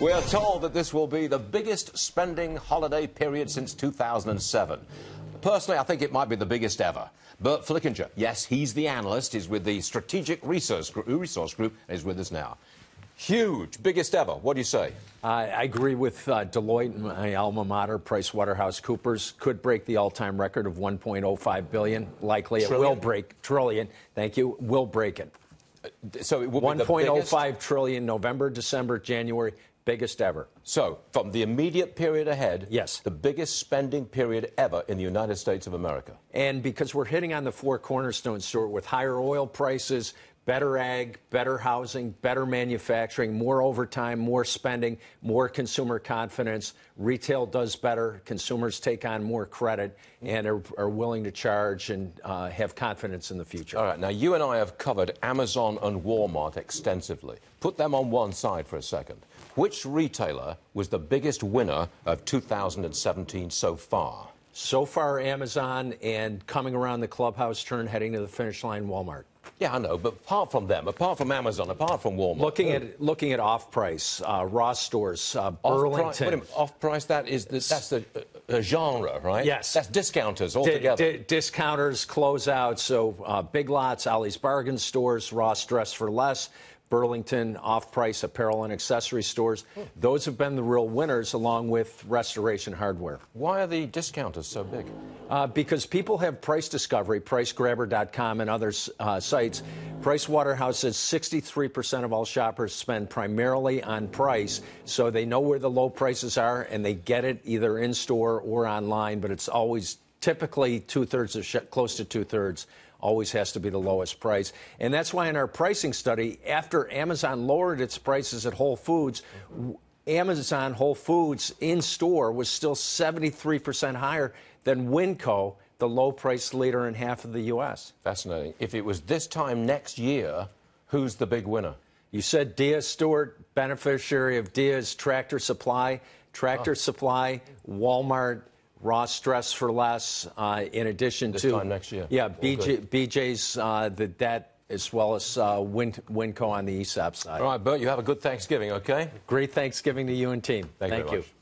We are told that this will be the biggest spending holiday period since 2007. Personally, I think it might be the biggest ever. Bert Flickinger, yes, he's the analyst. He's with the Strategic Resource Group, uh, Resource Group and he's with us now. Huge, biggest ever. What do you say? I agree with uh, Deloitte, my alma mater, PricewaterhouseCoopers, could break the all-time record of 1.05 billion. Likely, trillion. it will break trillion. Thank you. Will break it. So it will 1.05 trillion November, December, January, Biggest ever. So, from the immediate period ahead, yes, the biggest spending period ever in the United States of America. And because we're hitting on the four cornerstones, Stuart, with higher oil prices, better ag, better housing, better manufacturing, more overtime, more spending, more consumer confidence. Retail does better. Consumers take on more credit and are, are willing to charge and uh, have confidence in the future. All right. Now, you and I have covered Amazon and Walmart extensively. Put them on one side for a second. Which retailer was the biggest winner of 2017 so far? So far, Amazon and coming around the clubhouse turn, heading to the finish line, Walmart. Yeah, I know. But apart from them, apart from Amazon, apart from Walmart, looking who? at looking at off-price, uh, Ross stores, uh, Burlington, off-price. Off that is the, that's the uh, uh genre, right? Yes, that's discounters altogether. D discounters, closeouts. So uh, Big Lots, Ali's Bargain Stores, Ross Dress for Less. Burlington off-price apparel and accessory stores. Hmm. Those have been the real winners, along with Restoration Hardware. Why are the discounters so big? Uh, because people have price discovery, PriceGrabber.com, and other uh, sites sites, Pricewaterhouse says 63% of all shoppers spend primarily on price, so they know where the low prices are and they get it either in store or online, but it's always typically two thirds of sh- close to two thirds always has to be the lowest price. And that's why in our pricing study, after Amazon lowered its prices at Whole Foods, Amazon Whole Foods in store was still 73% higher than Winco the low price leader in half of the U.S. Fascinating. If it was this time next year, who's the big winner? You said Diaz Stewart, beneficiary of Diaz Tractor Supply. Tractor oh. Supply, Walmart, Ross Dress for Less, uh, in addition this to. time next year. Yeah, BJ, BJ's, uh, the, debt as well as uh, Win Winco on the ESAP side. All right, Bert, you have a good Thanksgiving, okay? Great Thanksgiving to you and team. Thank, Thank you.